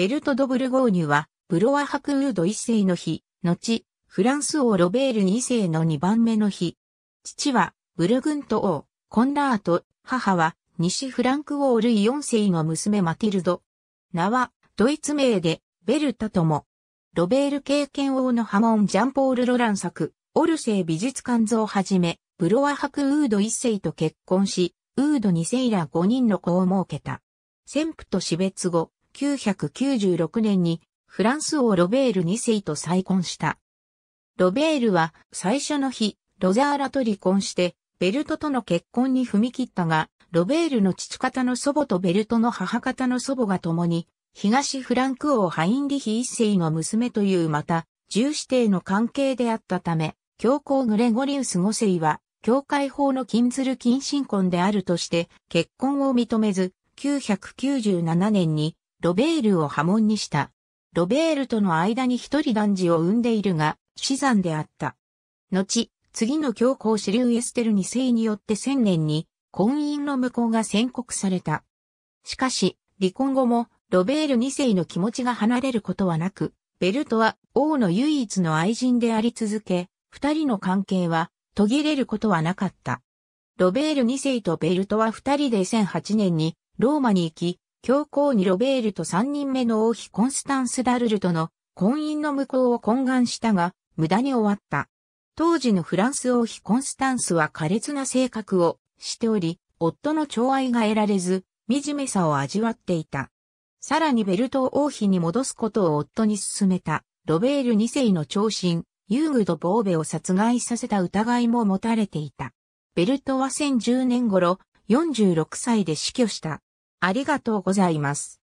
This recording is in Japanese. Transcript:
ベルト・ド・ブルゴーニュは、ブロワ・ハクウード一世の日、後、フランス王ロベール二世の二番目の日。父は、ブルグント王、コンラート、母は、西フランク王ルイ四世の娘マティルド。名は、ドイツ名で、ベルタとも。ロベール経験王の波紋ジャンポール・ロラン作、オルセイ美術館像をはじめ、ブロワ・ハクウード一世と結婚し、ウード二世ら五人の子を設けた。先父と死別後、1996年にフランス王ロベール2世と再婚した。ロベールは最初の日、ロザーラと離婚して、ベルトとの結婚に踏み切ったが、ロベールの父方の祖母とベルトの母方の祖母が共に、東フランク王ハインリヒ一世の娘というまた、重視定の関係であったため、教皇グレゴリウス5世は、教会法の禁ずる近親婚であるとして、結婚を認めず、997年にロベールを波紋にした。ロベールとの間に一人男児を産んでいるが、死産であった。後、次の教皇シリューエステル2世によって千年に、婚姻の無効が宣告された。しかし、離婚後も、ロベール2世の気持ちが離れることはなく、ベルトは王の唯一の愛人であり続け、二人の関係は途切れることはなかった。ロベール2世とベルトは二人で1008年にローマに行き、教皇にロベールと3人目の王妃コンスタンス・ダルルとの婚姻の無効を懇願したが、無駄に終わった。当時のフランス王妃コンスタンスは苛烈な性格をしており、夫の寵愛が得られず、惨めさを味わっていた。さらにベルト王妃に戻すことを夫に勧めた、ロベール2世の長身、ユーグド・ボーベを殺害させた疑いも持たれていた。ベルトは1010年頃、46歳で死去した。ありがとうございます。